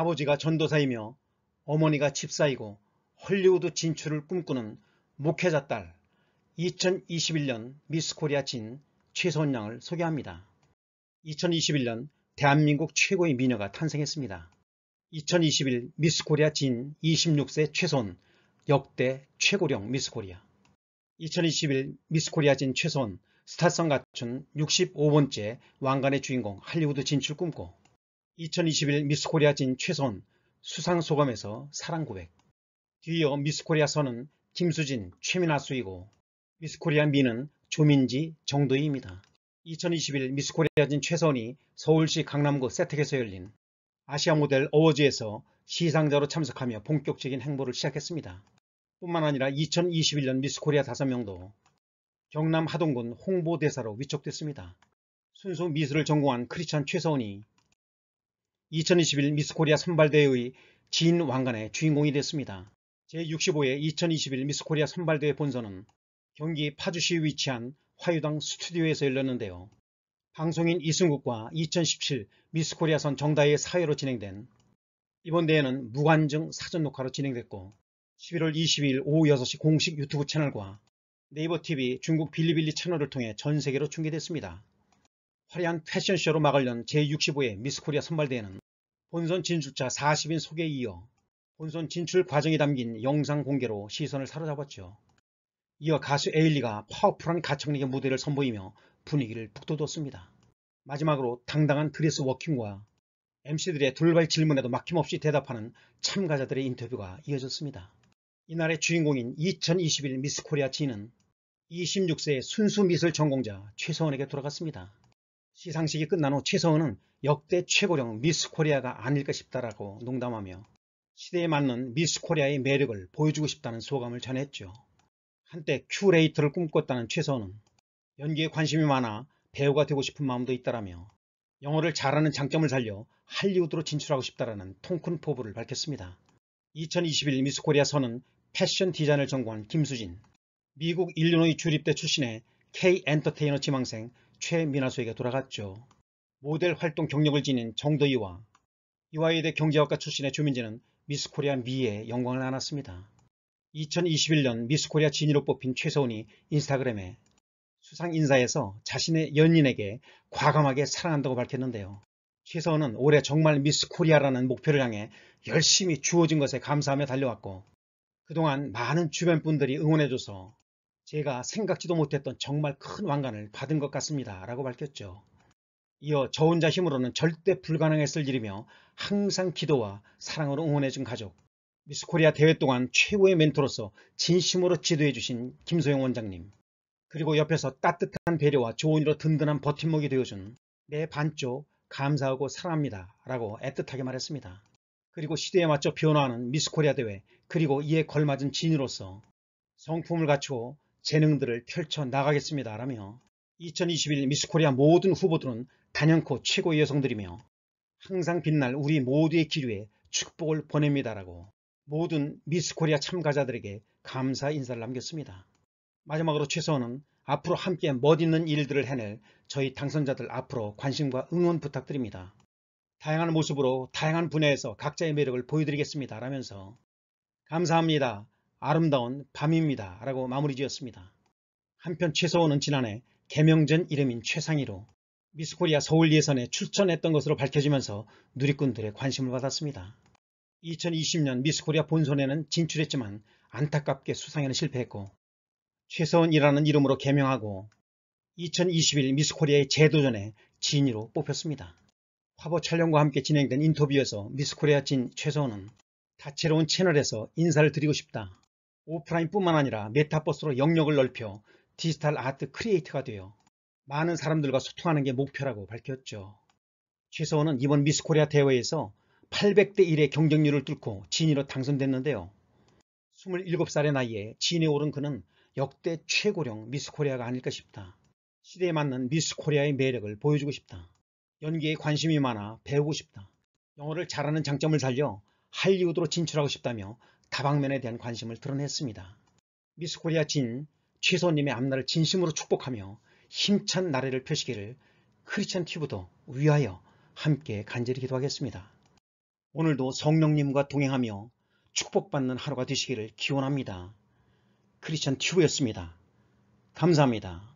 아버지가 전도사이며 어머니가 집사이고 헐리우드 진출을 꿈꾸는 목회자 딸 2021년 미스코리아 진 최선양을 소개합니다. 2021년 대한민국 최고의 미녀가 탄생했습니다. 2021 미스코리아 진 26세 최선 역대 최고령 미스코리아 2021 미스코리아 진 최선 스타성 갖춘 65번째 왕관의 주인공 할리우드 진출 꿈꿔 2021 미스코리아 진 최선 수상소감에서 사랑고백 뒤이어 미스코리아 선은 김수진, 최민아 수이고 미스코리아 미는 조민지, 정도희입니다. 2021 미스코리아 진 최선이 서울시 강남구 세택에서 열린 아시아 모델 어워즈에서 시상자로 참석하며 본격적인 행보를 시작했습니다. 뿐만 아니라 2021년 미스코리아 5명도 경남 하동군 홍보대사로 위촉됐습니다. 순수 미술을 전공한 크리스찬 최서원이 2021 미스코리아 선발대회의 진 왕관의 주인공이 됐습니다. 제65회 2021 미스코리아 선발대회 본선은 경기 파주시에 위치한 화유당 스튜디오에서 열렸는데요. 방송인 이승국과 2017 미스코리아선 정다희의 사회로 진행된 이번 대회는 무관중 사전 녹화로 진행됐고 11월 22일 오후 6시 공식 유튜브 채널과 네이버 TV 중국 빌리빌리 채널을 통해 전 세계로 중계됐습니다. 화려한 패션쇼로 막을 연 제65회 미스코리아 선발대회는 본선 진출자 40인 소개에 이어 본선 진출 과정이 담긴 영상 공개로 시선을 사로잡았죠. 이어 가수 에일리가 파워풀한 가창력의 무대를 선보이며 분위기를 북돋웠습니다. 마지막으로 당당한 드레스 워킹과 MC들의 돌발 질문에도 막힘없이 대답하는 참가자들의 인터뷰가 이어졌습니다. 이날의 주인공인 2021 미스코리아 진은 26세 순수 미술 전공자 최서원에게 돌아갔습니다. 시상식이 끝난 후 최서은은 역대 최고령 미스 코리아가 아닐까 싶다라고 농담하며 시대에 맞는 미스 코리아의 매력을 보여주고 싶다는 소감을 전했죠. 한때 큐레이터를 꿈꿨다는 최서은은 연기에 관심이 많아 배우가 되고 싶은 마음도 있다라며 영어를 잘하는 장점을 살려 할리우드로 진출하고 싶다라는 통큰 포부를 밝혔습니다. 2021 미스코리아 선은 패션 디자인을 전공한 김수진, 미국 일리노이 주립대 출신의 K 엔터테이너 지망생 최민하수에게 돌아갔죠. 모델 활동 경력을 지닌 정도희와 이화이대 경제학과 출신의 조민재는 미스코리아 미에 영광을 안았습니다. 2021년 미스코리아 진위로 뽑힌 최서훈이 인스타그램에 수상 인사에서 자신의 연인에게 과감하게 사랑한다고 밝혔는데요. 최서훈은 올해 정말 미스코리아라는 목표를 향해 열심히 주어진 것에 감사하며 달려왔고 그동안 많은 주변 분들이 응원해줘서 제가 생각지도 못했던 정말 큰 왕관을 받은 것 같습니다. 라고 밝혔죠. 이어 저 혼자 힘으로는 절대 불가능했을 일이며 항상 기도와 사랑으로 응원해준 가족, 미스코리아 대회 동안 최고의 멘토로서 진심으로 지도해주신 김소영 원장님, 그리고 옆에서 따뜻한 배려와 조언으로 든든한 버팀목이 되어준 내 반쪽 감사하고 사랑합니다. 라고 애틋하게 말했습니다. 그리고 시대에 맞춰 변화하는 미스코리아 대회 그리고 이에 걸맞은 진으로서 성품을 갖추어 재능들을 펼쳐 나가겠습니다라며 2021 미스코리아 모든 후보들은 단연코 최고의 여성들이며 항상 빛날 우리 모두의 기류에 축복을 보냅니다라고 모든 미스코리아 참가자들에게 감사 인사를 남겼습니다. 마지막으로 최소원은 앞으로 함께 멋있는 일들을 해낼 저희 당선자들 앞으로 관심과 응원 부탁드립니다. 다양한 모습으로 다양한 분야에서 각자의 매력을 보여드리겠습니다. 라면서 감사합니다. 아름다운 밤입니다. 라고 마무리 지었습니다. 한편 최서원은 지난해 개명전 이름인 최상희로 미스코리아 서울 예선에 출전했던 것으로 밝혀지면서 누리꾼들의 관심을 받았습니다. 2020년 미스코리아 본선에는 진출했지만 안타깝게 수상에는 실패했고 최서원이라는 이름으로 개명하고 2021 미스코리아의 재도전에 진위로 뽑혔습니다. 화보 촬영과 함께 진행된 인터뷰에서 미스코리아 진 최서원은 다채로운 채널에서 인사를 드리고 싶다. 오프라인뿐만 아니라 메타버스로 영역을 넓혀 디지털 아트 크리에이터가 되어 많은 사람들과 소통하는 게 목표라고 밝혔죠. 최서원은 이번 미스코리아 대회에서 800대 1의 경쟁률을 뚫고 진위로 당선됐는데요. 27살의 나이에 진위에 오른 그는 역대 최고령 미스코리아가 아닐까 싶다. 시대에 맞는 미스코리아의 매력을 보여주고 싶다. 연기에 관심이 많아 배우고 싶다. 영어를 잘하는 장점을 살려 할리우드로 진출하고 싶다며 다방면에 대한 관심을 드러냈습니다. 미스코리아 진 최소님의 앞날을 진심으로 축복하며 힘찬 나래를 펴시기를 크리스찬 튜브도 위하여 함께 간절히 기도하겠습니다. 오늘도 성령님과 동행하며 축복받는 하루가 되시기를 기원합니다. 크리스찬 튜브였습니다. 감사합니다.